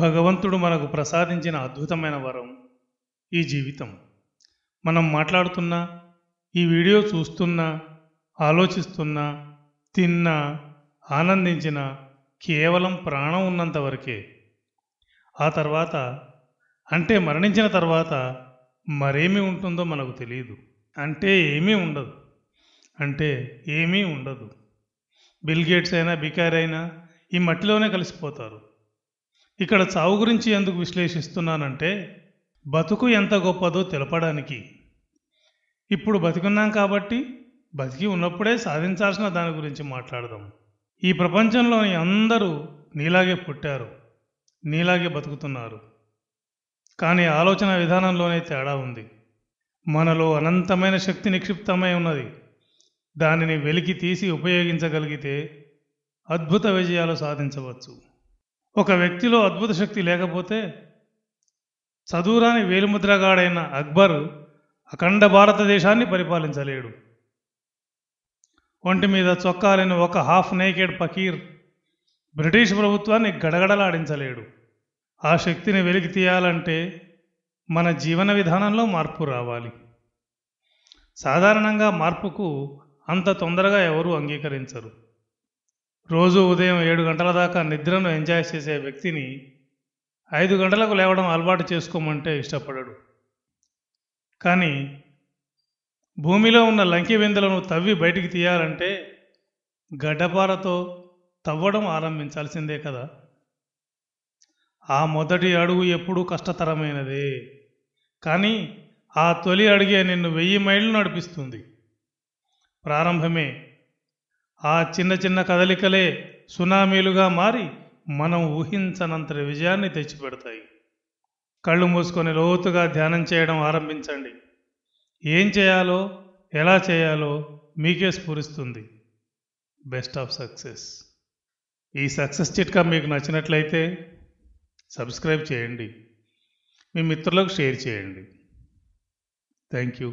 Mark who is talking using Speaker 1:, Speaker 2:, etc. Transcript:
Speaker 1: భగవంతుడు మనకు ప్రసాదించిన అద్భుతమైన వరం ఈ జీవితం మనం మాట్లాడుతున్నా ఈ వీడియో చూస్తున్నా ఆలోచిస్తున్నా తిన్నా ఆనందించిన కేవలం ప్రాణం ఉన్నంత వరకే ఆ తర్వాత అంటే మరణించిన తర్వాత మరేమి ఉంటుందో మనకు తెలియదు అంటే ఏమీ ఉండదు అంటే ఏమీ ఉండదు బిల్ గేట్స్ అయినా బికారైనా అయినా ఈ మట్టిలోనే కలిసిపోతారు ఇక్కడ చావు గురించి ఎందుకు విశ్లేషిస్తున్నానంటే బతుకు ఎంత గొప్పదో తెలపడానికి ఇప్పుడు బతికున్నాం కాబట్టి బతికి ఉన్నప్పుడే సాధించాల్సిన దాని గురించి మాట్లాడదాం ఈ ప్రపంచంలోని అందరూ నీలాగే పుట్టారు నీలాగే బతుకుతున్నారు కానీ ఆలోచన విధానంలోనే తేడా ఉంది మనలో అనంతమైన శక్తి నిక్షిప్తమై ఉన్నది దానిని వెలికి తీసి ఉపయోగించగలిగితే అద్భుత విజయాలు సాధించవచ్చు ఒక వ్యక్తిలో అద్భుత శక్తి లేకపోతే చదువురాని వేలుముద్రగాడైన అక్బర్ అఖండ భారతదేశాన్ని పరిపాలించలేడు ఒంటి మీద చొక్కాలని ఒక హాఫ్ నేకెడ్ పకీర్ బ్రిటిష్ ప్రభుత్వాన్ని గడగడలాడించలేడు ఆ శక్తిని వెలికి తీయాలంటే మన జీవన విధానంలో మార్పు రావాలి సాధారణంగా మార్పుకు అంత తొందరగా ఎవరూ అంగీకరించరు రోజు ఉదయం ఏడు గంటల దాకా నిద్రను ఎంజాయ్ చేసే వ్యక్తిని ఐదు గంటలకు లేవడం అలవాటు చేసుకోమంటే ఇష్టపడడు కానీ భూమిలో ఉన్న లంకి విందులను తవ్వి బయటికి తీయాలంటే గడ్డపారతో తవ్వడం ఆరంభించాల్సిందే కదా ఆ మొదటి అడుగు ఎప్పుడూ కష్టతరమైనదే కానీ ఆ తొలి అడిగే నిన్ను వెయ్యి మైళ్ళు నడిపిస్తుంది ప్రారంభమే ఆ చిన్న చిన్న కదలికలే సునామీలుగా మారి మనం ఊహించనంత విజయాన్ని తెచ్చిపెడతాయి కళ్ళు మూసుకొని లోతుగా ధ్యానం చేయడం ఆరంభించండి ఏం చేయాలో ఎలా చేయాలో మీకే స్ఫురిస్తుంది బెస్ట్ ఆఫ్ సక్సెస్ ఈ సక్సెస్ చిట్కా మీకు నచ్చినట్లయితే సబ్స్క్రైబ్ చేయండి మీ మిత్రులకు షేర్ చేయండి థ్యాంక్ యూ